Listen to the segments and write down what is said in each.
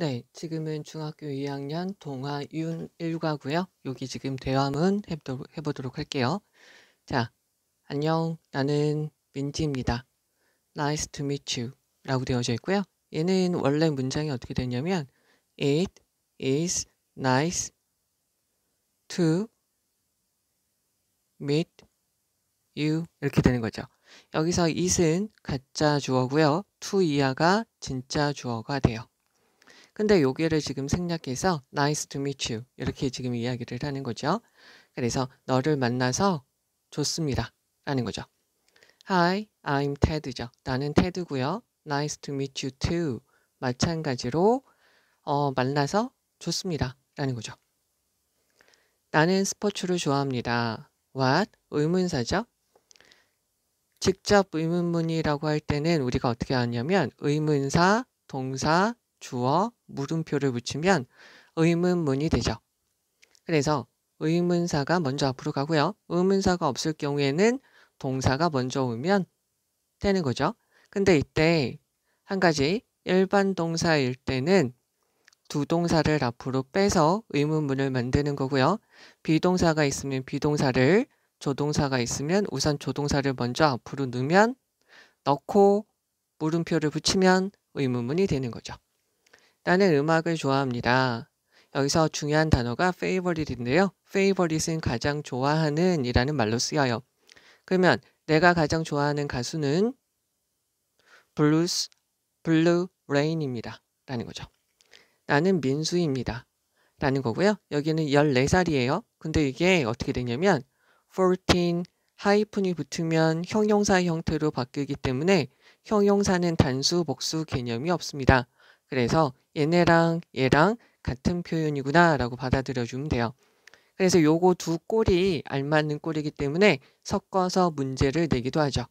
네, 지금은 중학교 2학년 동아윤 1과고요. 여기 지금 대화문 해보도록, 해보도록 할게요. 자, 안녕, 나는 민지입니다. Nice to meet you 라고 되어져 있고요. 얘는 원래 문장이 어떻게 되냐면 It is nice to meet you 이렇게 되는 거죠. 여기서 it은 가짜 주어고요. to 이하가 진짜 주어가 돼요. 근데 요기를 지금 생략해서 nice to meet you 이렇게 지금 이야기를 하는 거죠. 그래서 너를 만나서 좋습니다. 라는 거죠. Hi, I'm Ted죠. 나는 테드고요. Nice to meet you too. 마찬가지로 어, 만나서 좋습니다. 라는 거죠. 나는 스포츠를 좋아합니다. What? 의문사죠. 직접 의문문이라고 할 때는 우리가 어떻게 하냐면 의문사, 동사, 주어, 물음표를 붙이면 의문문이 되죠. 그래서 의문사가 먼저 앞으로 가고요. 의문사가 없을 경우에는 동사가 먼저 오면 되는 거죠. 근데 이때 한 가지 일반 동사일 때는 두 동사를 앞으로 빼서 의문문을 만드는 거고요. 비동사가 있으면 비동사를 조동사가 있으면 우선 조동사를 먼저 앞으로 넣으면 넣고 물음표를 붙이면 의문문이 되는 거죠. 라는 음악을 좋아합니다. 여기서 중요한 단어가 favorite인데요. favorite은 가장 좋아하는 이라는 말로 쓰여요. 그러면 내가 가장 좋아하는 가수는 블루스, 블루 레인입니다. 라는 거죠. 나는 민수입니다. 라는 거고요. 여기는 14살이에요. 근데 이게 어떻게 되냐면 14 하이픈이 붙으면 형용사 형태로 바뀌기 때문에 형용사는 단수 복수 개념이 없습니다. 그래서 얘네랑 얘랑 같은 표현이구나 라고 받아들여 주면 돼요. 그래서 요거 두 꼴이 알맞는 꼴이기 때문에 섞어서 문제를 내기도 하죠.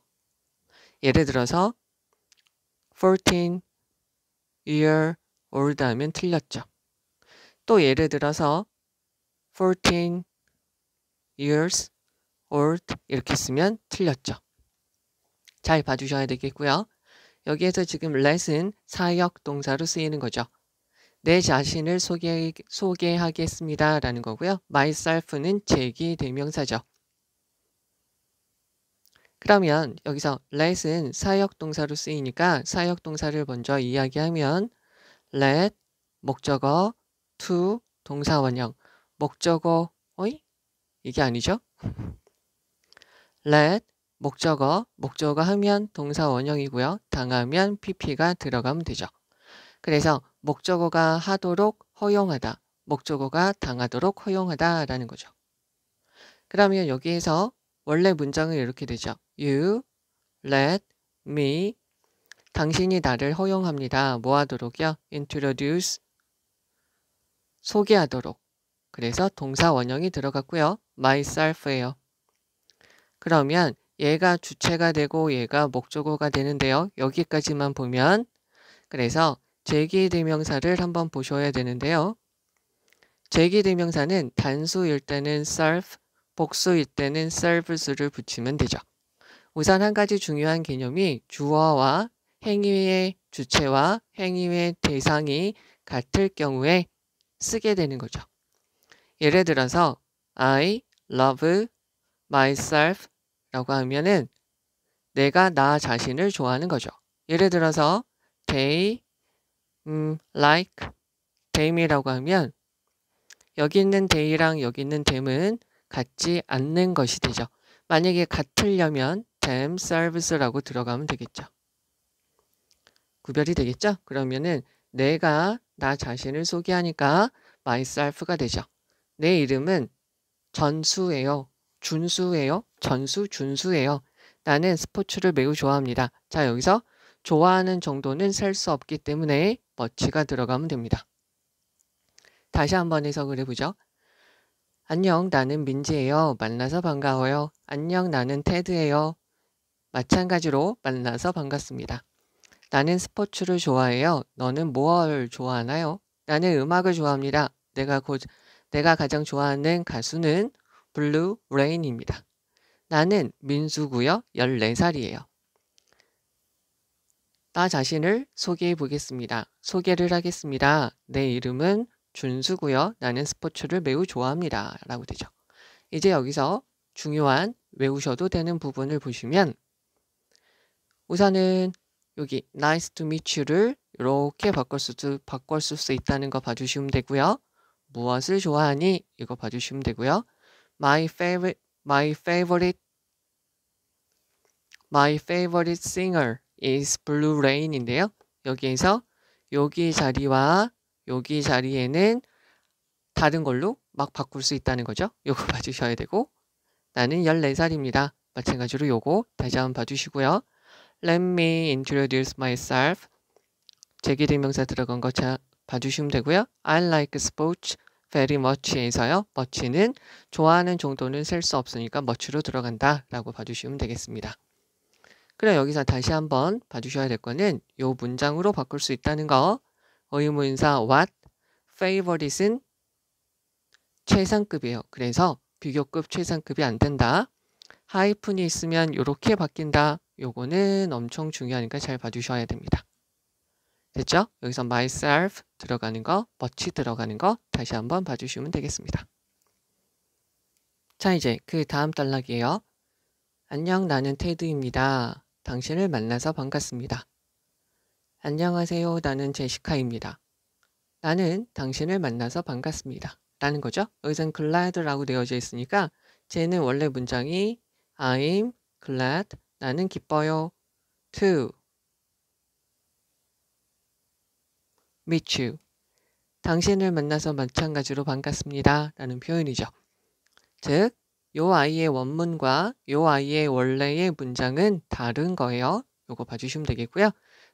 예를 들어서 14 year old 하면 틀렸죠. 또 예를 들어서 14 years old 이렇게 쓰면 틀렸죠. 잘 봐주셔야 되겠고요. 여기에서 지금 let은 사역 동사로 쓰이는 거죠. 내 자신을 소개, 소개하겠습니다. 라는 거고요. myself는 제기 대명사죠. 그러면 여기서 let은 사역 동사로 쓰이니까 사역 동사를 먼저 이야기하면 let 목적어 to 동사 원형 목적어 어이 이게 아니죠? let 목적어, 목적어 하면 동사 원형이고요. 당하면 pp가 들어가면 되죠. 그래서 목적어가 하도록 허용하다, 목적어가 당하도록 허용하다라는 거죠. 그러면 여기에서 원래 문장은 이렇게 되죠. You let me 당신이 나를 허용합니다. 뭐하도록요 introduce 소개하도록 그래서 동사 원형이 들어갔고요. myself예요. 그러면 얘가 주체가 되고 얘가 목적어가 되는데요. 여기까지만 보면 그래서 제기대명사를 한번 보셔야 되는데요. 제기대명사는 단수일 때는 self, 복수일 때는 serves를 붙이면 되죠. 우선 한 가지 중요한 개념이 주어와 행위의 주체와 행위의 대상이 같을 경우에 쓰게 되는 거죠. 예를 들어서 I love myself 라고 하면은 내가 나 자신을 좋아하는 거죠. 예를 들어서 they 음, like them이라고 하면 여기 있는 they랑 여기 있는 them은 같지 않는 것이 되죠. 만약에 같으려면 them serves라고 들어가면 되겠죠. 구별이 되겠죠? 그러면은 내가 나 자신을 소개하니까 myself가 되죠. 내 이름은 전수예요. 준수예요. 전수, 준수예요. 나는 스포츠를 매우 좋아합니다. 자, 여기서 좋아하는 정도는 셀 수 없기 때문에 멋지가 들어가면 됩니다. 다시 한번 해석을 해보죠. 안녕, 나는 민지예요. 만나서 반가워요. 안녕, 나는 테드예요. 마찬가지로 만나서 반갑습니다. 나는 스포츠를 좋아해요. 너는 뭘 좋아하나요? 나는 음악을 좋아합니다. 내가 곧 내가 가장 좋아하는 가수는 블루 레인입니다. 나는 민수구요 14살이에요. 나 자신을 소개해 보겠습니다. 소개를 하겠습니다. 내 이름은 준수구요. 나는 스포츠를 매우 좋아합니다. 라고 되죠. 이제 여기서 중요한 외우셔도 되는 부분을 보시면 우선은 여기 nice to meet you를 이렇게 바꿀 수도 바꿀 수 있다는 거 봐주시면 되고요. 무엇을 좋아하니? 이거 봐주시면 되고요. My favorite, My favorite My favorite singer is Blue Rain인데요. 여기에서 여기 자리와 여기 자리에는 다른 걸로 막 바꿀 수 있다는 거죠. 요거 봐주셔야 되고 나는 14살입니다. 마찬가지로 요거 다시 한번 봐주시고요. Let me introduce myself. 제기대명사 들어간 거 자, 봐주시면 되고요. I like sports. very much에서요. much는 좋아하는 정도는 셀 수 없으니까 much로 들어간다 라고 봐주시면 되겠습니다. 그럼 여기서 다시 한번 봐주셔야 될 거는 요 문장으로 바꿀 수 있다는 거 의문사 what, favorite은 최상급이에요. 그래서 비교급 최상급이 안 된다. 하이픈이 있으면 이렇게 바뀐다. 요거는 엄청 중요하니까 잘 봐주셔야 됩니다. 됐죠? 여기서 myself 들어가는 거, much 들어가는 거 다시 한번 봐주시면 되겠습니다. 자, 이제 그 다음 단락이에요. 안녕, 나는 테드입니다. 당신을 만나서 반갑습니다. 안녕하세요, 나는 제시카입니다. 나는 당신을 만나서 반갑습니다. 라는 거죠. 여기선 glad라고 되어져 있으니까 쟤는 원래 문장이 I'm glad, 나는 기뻐요. to meet you. 당신을 만나서 마찬가지로 반갑습니다. 라는 표현이죠. 즉, 요 아이의 원문과 요 아이의 원래의 문장은 다른 거예요. 요거 봐주시면 되겠고요.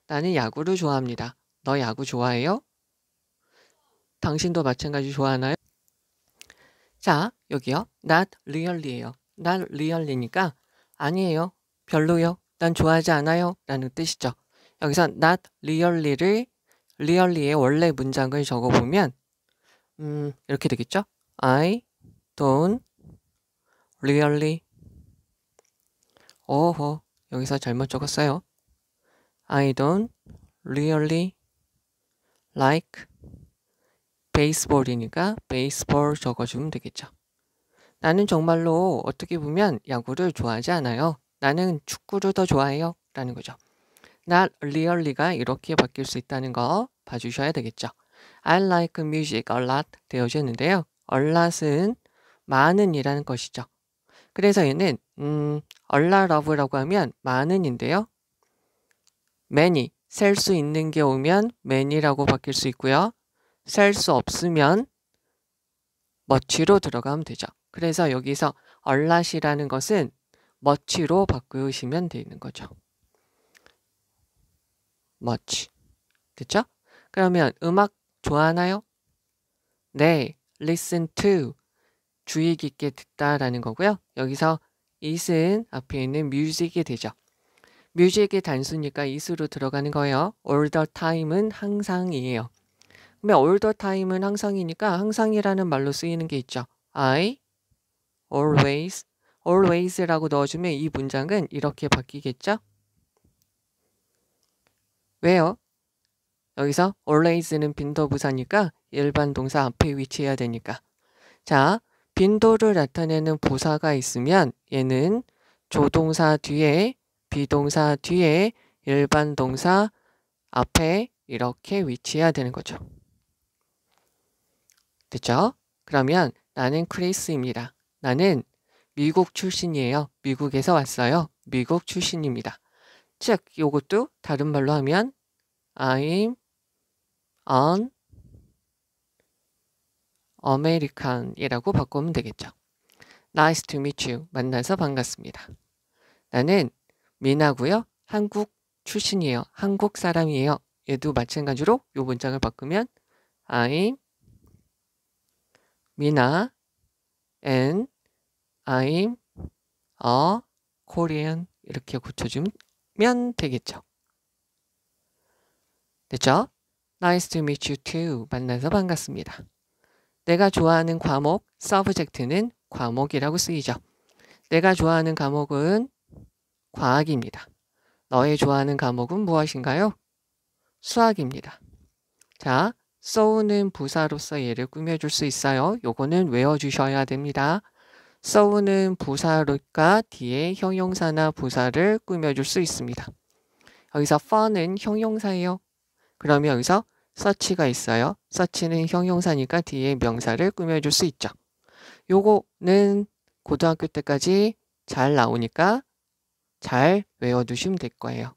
나는 야구를 좋아합니다. 너 야구 좋아해요? 당신도 마찬가지 좋아하나요? 자, 여기요. not really예요. not really니까 아니에요. 별로요. 난 좋아하지 않아요. 라는 뜻이죠. 여기서 not really를 리얼리의 원래 문장을 적어보면 음, 이렇게 되겠죠? I don't really 어허 여기서 잘못 적었어요. I don't really like baseball이니까 baseball 적어주면 되겠죠. 나는 정말로 어떻게 보면 야구를 좋아하지 않아요. 나는 축구를 더 좋아해요. 라는 거죠. not really가 이렇게 바뀔 수 있다는 거 봐주셔야 되겠죠. I like music a lot 되어졌는데요. a lot은 많은 이라는 것이죠. 그래서 얘는 음, a lot of라고 하면 많은인데요. many, 셀 수 있는 게 오면 many라고 바뀔 수 있고요. 셀 수 없으면 much로 들어가면 되죠. 그래서 여기서 a lot이라는 것은 much로 바꾸시면 되는 거죠. much. 그쵸? 그러면 음악 좋아하나요? 네, listen to. 주의 깊게 듣다라는 거고요. 여기서 is은 앞에 있는 music이 되죠. music의 단수니까 is로 들어가는 거예요. all the time은 항상이에요. 그러면 all the time은 항상이니까 항상이라는 말로 쓰이는 게 있죠. I always always라고 넣어주면 이 문장은 이렇게 바뀌겠죠. 왜요? 여기서 always는 빈도부사니까 일반 동사 앞에 위치해야 되니까. 자, 빈도를 나타내는 부사가 있으면 얘는 조동사 뒤에, 비동사 뒤에, 일반 동사 앞에 이렇게 위치해야 되는 거죠. 됐죠? 그러면 나는 크리스입니다. 나는 미국 출신이에요. 미국에서 왔어요. 미국 출신입니다. 즉 요것도 다른 말로 하면 I'm on American이라고 바꾸면 되겠죠. Nice to meet you. 만나서 반갑습니다. 나는 미나고요. 한국 출신이에요. 한국 사람이에요. 얘도 마찬가지로 요 문장을 바꾸면 I'm 미나 and I'm a Korean 이렇게 고쳐주면 면 되겠죠. 됐죠? Nice to meet you too. 만나서 반갑습니다. 내가 좋아하는 과목, subject는 과목이라고 쓰이죠. 내가 좋아하는 과목은 과학입니다. 너의 좋아하는 과목은 무엇인가요? 수학입니다. 자, so는 부사로서 얘를 꾸며줄 수 있어요. 요거는 외워주셔야 됩니다. 써우는 부사로가 뒤에 형용사나 부사를 꾸며줄 수 있습니다. 여기서 fun은 형용사예요. 그러면 여기서 s e c h 가 있어요. s e c h 는 형용사니까 뒤에 명사를 꾸며줄 수 있죠. 요거는 고등학교 때까지 잘 나오니까 잘 외워두시면 될 거예요.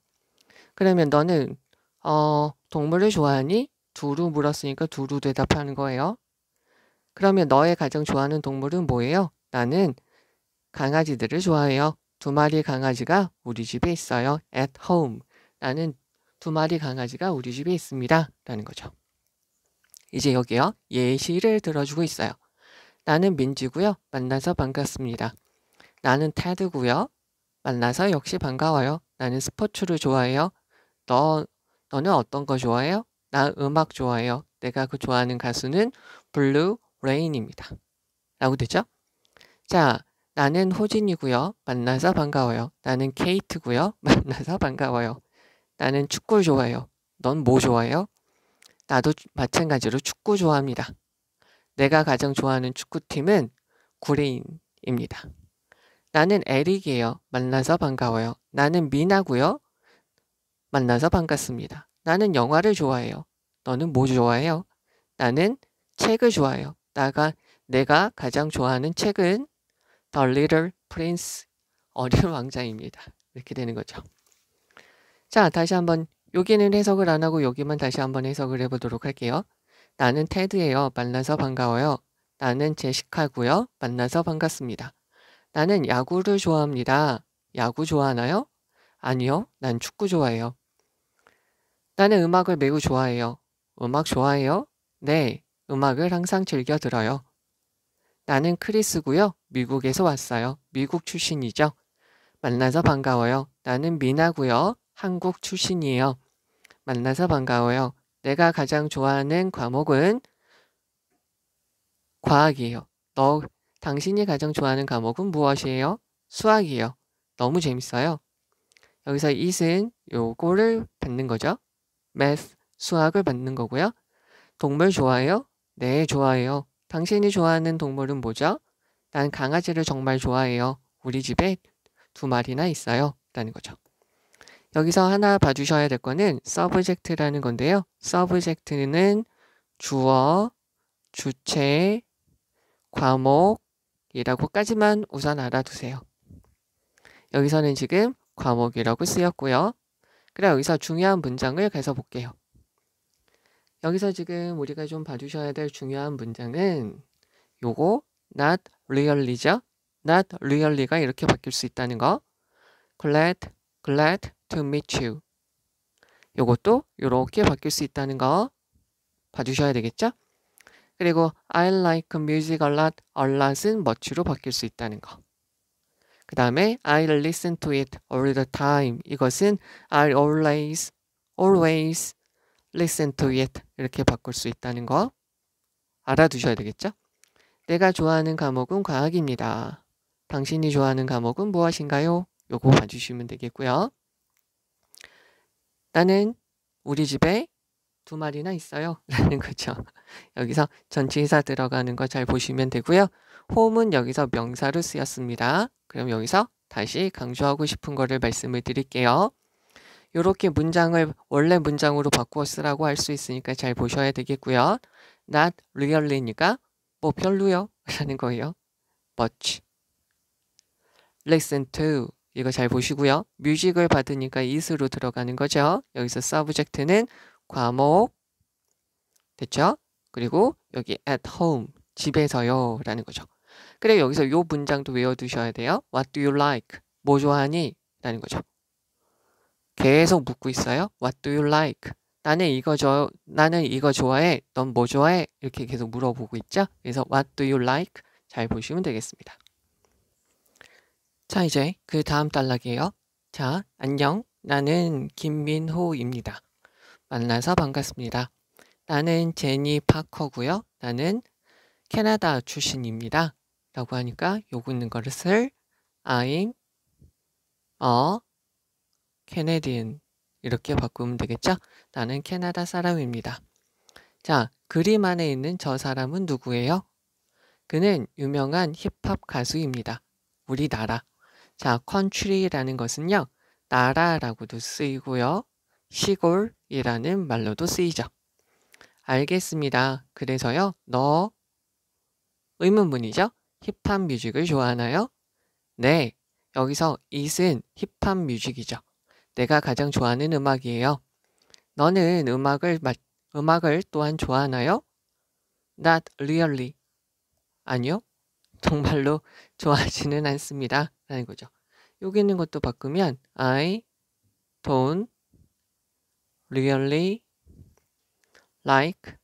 그러면 너는 어, 동물을 좋아하니? 두루 물었으니까 두루 대답하는 거예요. 그러면 너의 가장 좋아하는 동물은 뭐예요? 나는 강아지들을 좋아해요. 두 마리 강아지가 우리 집에 있어요. At home. 나는 두 마리 강아지가 우리 집에 있습니다. 라는 거죠. 이제 여기요. 예시를 들어주고 있어요. 나는 민지고요. 만나서 반갑습니다. 나는 테드고요. 만나서 역시 반가워요. 나는 스포츠를 좋아해요. 너, 너는 어떤 거 좋아해요? 나 음악 좋아해요. 내가 그 좋아하는 가수는 블루 레인입니다. 라고 되죠? 자, 나는 호진이고요. 만나서 반가워요. 나는 케이트고요. 만나서 반가워요. 나는 축구 좋아해요. 넌 뭐 좋아해요? 나도 마찬가지로 축구 좋아합니다. 내가 가장 좋아하는 축구팀은 구레인입니다. 나는 에릭이에요. 만나서 반가워요. 나는 미나고요. 만나서 반갑습니다. 나는 영화를 좋아해요. 너는 뭐 좋아해요? 나는 책을 좋아해요. 나가 내가 가장 좋아하는 책은 The Little Prince 어린 왕자입니다. 이렇게 되는 거죠. 자 다시 한번 여기는 해석을 안 하고 여기만 다시 한번 해석을 해보도록 할게요. 나는 테드예요. 만나서 반가워요. 나는 제시카고요. 만나서 반갑습니다. 나는 야구를 좋아합니다. 야구 좋아하나요? 아니요. 난 축구 좋아해요. 나는 음악을 매우 좋아해요. 음악 좋아해요? 네. 음악을 항상 즐겨 들어요. 나는 크리스고요. 미국에서 왔어요. 미국 출신이죠. 만나서 반가워요. 나는 미나고요. 한국 출신이에요. 만나서 반가워요. 내가 가장 좋아하는 과목은 과학이에요. 너 당신이 가장 좋아하는 과목은 무엇이에요? 수학이에요. 너무 재밌어요. 여기서 it은 요거를 받는 거죠. math, 수학을 받는 거고요. 동물 좋아해요? 네, 좋아해요. 당신이 좋아하는 동물은 뭐죠? 난 강아지를 정말 좋아해요. 우리 집에 두 마리나 있어요. 라는 거죠. 여기서 하나 봐주셔야 될 거는 서브젝트라는 건데요. 서브젝트는 주어, 주체, 과목이라고까지만 우선 알아두세요. 여기서는 지금 과목이라고 쓰였고요. 그래 여기서 중요한 문장을 가서 볼게요. 여기서 지금 우리가 좀 봐주셔야 될 중요한 문장은 요거 not really죠. not really가 이렇게 바뀔 수 있다는 거. glad, glad to meet you. 요것도 요렇게 바뀔 수 있다는 거 봐주셔야 되겠죠? 그리고 I like music a lot, a lot은 much로 바뀔 수 있다는 거. 그 다음에 I listen to it all the time. 이것은 I always, always listen to it 이렇게 바꿀 수 있다는 거 알아두셔야 되겠죠? 내가 좋아하는 과목은 과학입니다. 당신이 좋아하는 과목은 무엇인가요? 요거 봐주시면 되겠고요. 나는 우리 집에 두 마리나 있어요. 라는 거죠. 여기서 전치사 들어가는 거 잘 보시면 되고요. 홈은 여기서 명사로 쓰였습니다. 그럼 여기서 다시 강조하고 싶은 거를 말씀을 드릴게요. 이렇게 문장을 원래 문장으로 바꾸어 쓰라고 할 수 있으니까 잘 보셔야 되겠고요. Not really니까 뭐 별로요 라는 거예요. Much. Listen to 이거 잘 보시고요. 뮤직을 받으니까 is로 들어가는 거죠. 여기서 subject는 과목 됐죠? 그리고 여기 at home 집에서요 라는 거죠. 그래 여기서 요 문장도 외워두셔야 돼요. What do you like? 뭐 좋아하니? 라는 거죠. 계속 묻고 있어요. What do you like? 나는 이거 저 나는 이거 좋아해. 넌 뭐 좋아해? 이렇게 계속 물어보고 있죠. 그래서 What do you like? 잘 보시면 되겠습니다. 자 이제 그 다음 단락이에요. 자 안녕. 나는 김민호입니다. 만나서 반갑습니다. 나는 제니 파커고요. 나는 캐나다 출신입니다. 라고 하니까 요구 있는 것을 I'm a 캐네디언 이렇게 바꾸면 되겠죠? 나는 캐나다 사람입니다. 자, 그림 안에 있는 저 사람은 누구예요? 그는 유명한 힙합 가수입니다. 우리나라. 자, country라는 것은요. 나라라고도 쓰이고요. 시골이라는 말로도 쓰이죠. 알겠습니다. 그래서요. 너 의문문이죠. 힙합 뮤직을 좋아하나요? 네. 여기서 it은 힙합 뮤직이죠. 내가 가장 좋아하는 음악이에요. 너는 음악을 음악을 또한 좋아하나요? Not really. 아니요. 정말로 좋아하지는 않습니다. 라는 거죠. 여기 있는 것도 바꾸면 I don't really like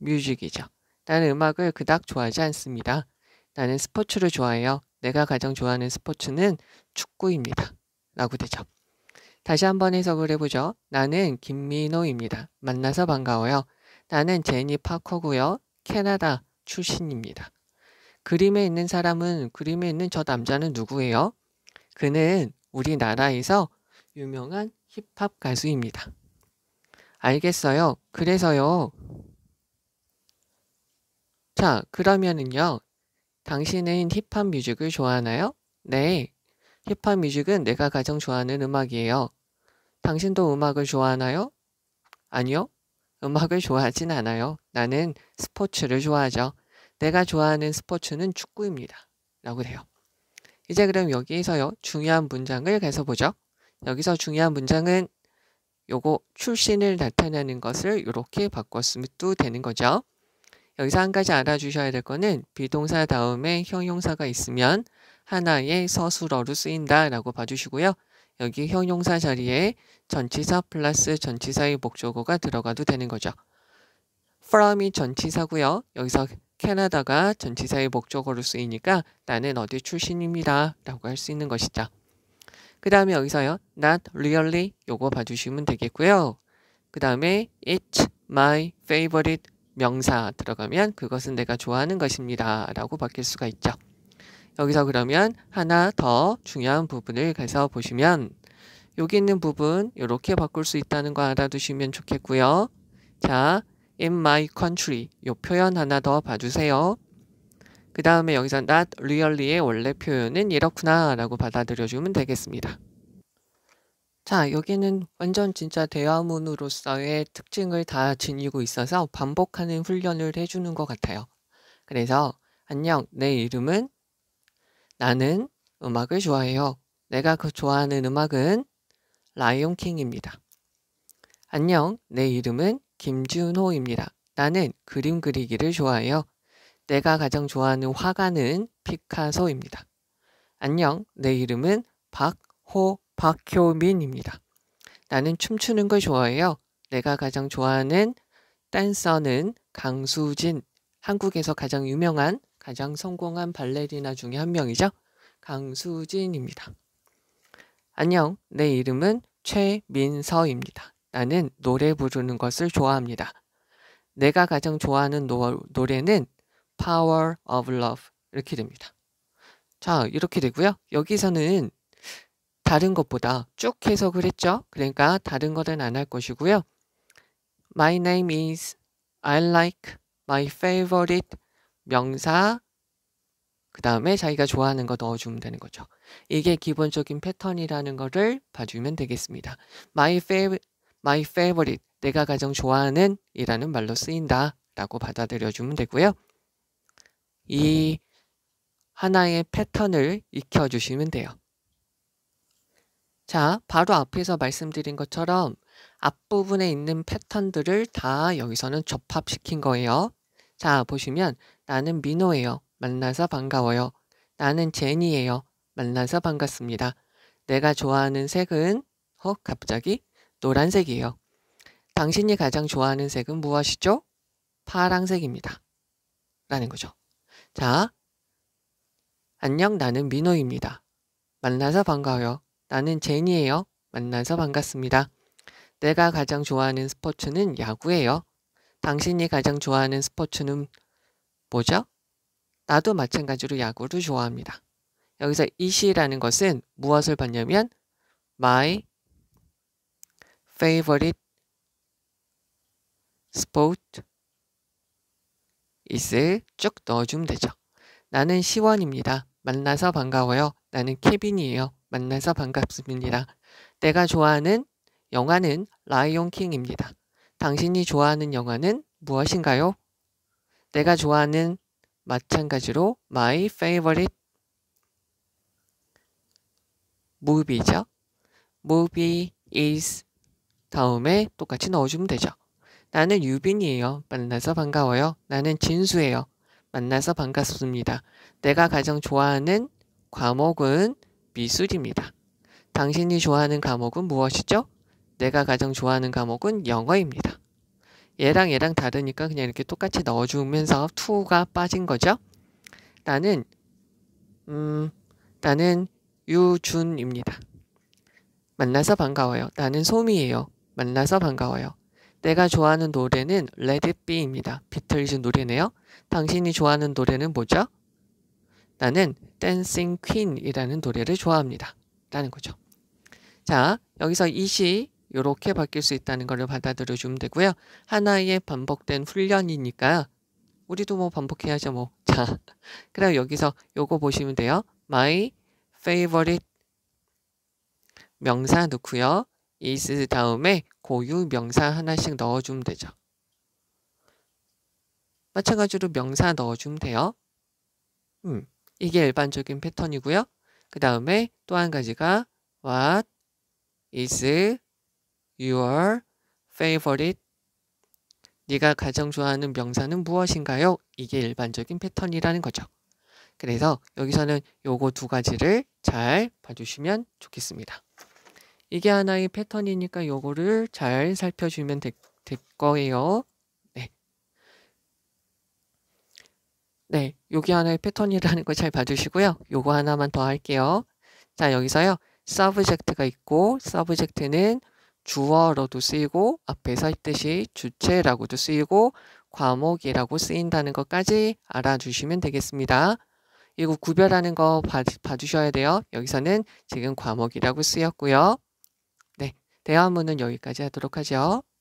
music이죠. 나는 음악을 그닥 좋아하지 않습니다. 나는 스포츠를 좋아해요. 내가 가장 좋아하는 스포츠는 축구입니다. 라고 되죠. 다시 한번 해석을 해보죠. 나는 김민호입니다. 만나서 반가워요. 나는 제니 파커고요. 캐나다 출신입니다. 그림에 있는 사람은 그림에 있는 저 남자는 누구예요? 그는 우리나라에서 유명한 힙합 가수입니다. 알겠어요. 그래서요. 자, 그러면은요. 당신은 힙합 뮤직을 좋아하나요? 네, 힙합 뮤직은 내가 가장 좋아하는 음악이에요. 당신도 음악을 좋아하나요? 아니요. 음악을 좋아하진 않아요. 나는 스포츠를 좋아하죠. 내가 좋아하는 스포츠는 축구입니다. 라고 돼요. 이제 그럼 여기에서요. 중요한 문장을 가서 보죠. 여기서 중요한 문장은 요거 출신을 나타내는 것을 이렇게 바꿨으면 또 되는 거죠. 여기서 한 가지 알아주셔야 될 거는 비동사 다음에 형용사가 있으면 하나의 서술어로 쓰인다라고 봐주시고요. 여기 형용사 자리에 전치사 플러스 전치사의 목적어가 들어가도 되는 거죠. from이 전치사고요. 여기서 캐나다가 전치사의 목적어로 쓰이니까 나는 어디 출신입니다 라고 할 수 있는 것이죠. 그 다음에 여기서요. not really 요거 봐주시면 되겠고요. 그 다음에 it's my favorite 명사 들어가면 그것은 내가 좋아하는 것입니다 라고 바뀔 수가 있죠. 여기서 그러면 하나 더 중요한 부분을 가서 보시면 여기 있는 부분 이렇게 바꿀 수 있다는 거 알아두시면 좋겠고요. 자, in my country 이 표현 하나 더 봐주세요. 그 다음에 여기서 not really의 원래 표현은 이렇구나 라고 받아들여주면 되겠습니다. 자, 여기는 완전 진짜 대화문으로서의 특징을 다 지니고 있어서 반복하는 훈련을 해주는 것 같아요. 그래서 안녕, 내 이름은 나는 음악을 좋아해요. 내가 그 좋아하는 음악은 라이온킹입니다. 안녕, 내 이름은 김준호입니다. 나는 그림 그리기를 좋아해요. 내가 가장 좋아하는 화가는 피카소입니다. 안녕, 내 이름은 박호 박효민입니다. 나는 춤추는 걸 좋아해요. 내가 가장 좋아하는 댄서는 강수진, 한국에서 가장 유명한 가장 성공한 발레리나 중에 한 명이죠. 강수진입니다. 안녕, 내 이름은 최민서입니다. 나는 노래 부르는 것을 좋아합니다. 내가 가장 좋아하는 노, 노래는 Power of Love 이렇게 됩니다. 자, 이렇게 되고요. 여기서는 다른 것보다 쭉 해석을 했죠. 그러니까 다른 것은 안 할 것이고요. My name is I like my favorite 명사, 그 다음에 자기가 좋아하는 거 넣어주면 되는 거죠. 이게 기본적인 패턴이라는 거를 봐주면 되겠습니다. My, fav, my favorite, 내가 가장 좋아하는 이라는 말로 쓰인다 라고 받아들여주면 되고요. 이 하나의 패턴을 익혀주시면 돼요. 자, 바로 앞에서 말씀드린 것처럼 앞부분에 있는 패턴들을 다 여기서는 접합시킨 거예요. 자, 보시면 나는 민호예요. 만나서 반가워요. 나는 제니예요. 만나서 반갑습니다. 내가 좋아하는 색은 허 어, 갑자기 노란색이에요. 당신이 가장 좋아하는 색은 무엇이죠? 파랑색입니다. 라는 거죠. 자, 안녕 나는 민호입니다. 만나서 반가워요. 나는 제니예요. 만나서 반갑습니다. 내가 가장 좋아하는 스포츠는 야구예요. 당신이 가장 좋아하는 스포츠는 뭐죠? 나도 마찬가지로 야구를 좋아합니다. 여기서 이시라는 것은 무엇을 봤냐면 my favorite sport is 쭉 넣어주면 되죠. 나는 시원입니다. 만나서 반가워요. 나는 케빈이에요. 만나서 반갑습니다. 내가 좋아하는 영화는 라이온 킹입니다. 당신이 좋아하는 영화는 무엇인가요? 내가 좋아하는 마찬가지로 my favorite movie죠. movie is 다음에 똑같이 넣어주면 되죠. 나는 유빈이에요. 만나서 반가워요. 나는 진수예요. 만나서 반갑습니다. 내가 가장 좋아하는 과목은 미술입니다. 당신이 좋아하는 과목은 무엇이죠? 내가 가장 좋아하는 과목은 영어입니다. 얘랑 얘랑 다르니까 그냥 이렇게 똑같이 넣어주면서 2가 빠진 거죠. 나는 음, 나는 유준입니다. 만나서 반가워요. 나는 소미에요 만나서 반가워요. 내가 좋아하는 노래는 레드비입니다. 비틀즈 노래네요. 당신이 좋아하는 노래는 뭐죠? 나는 댄싱 퀸이라는 노래를 좋아합니다. 라는 거죠. 자, 여기서 이시 이렇게 바뀔 수 있다는 걸 받아들여 주면 되고요. 하나의 반복된 훈련이니까 우리도 뭐 반복해야죠 뭐. 자, 그럼 여기서 요거 보시면 돼요. My favorite 명사 넣고요. is 다음에 고유 명사 하나씩 넣어주면 되죠. 마찬가지로 명사 넣어주면 돼요. 음, 이게 일반적인 패턴이고요. 그 다음에 또 한 가지가 what is your favorite 네가 가장 좋아하는 명사는 무엇인가요? 이게 일반적인 패턴이라는 거죠. 그래서 여기서는 요거 두 가지를 잘 봐주시면 좋겠습니다. 이게 하나의 패턴이니까 요거를 잘 살펴주면 되, 될 거예요. 네. 네, 여기 하나의 패턴이라는 걸 잘 봐주시고요. 요거 하나만 더 할게요. 자, 여기서요. subject가 있고 subject는 주어로도 쓰이고 앞에서 했듯이 주체라고도 쓰이고 과목이라고 쓰인다는 것까지 알아주시면 되겠습니다. 이거 구별하는 거 봐, 봐주셔야 돼요. 여기서는 지금 과목이라고 쓰였고요. 네, 대화문은 여기까지 하도록 하죠.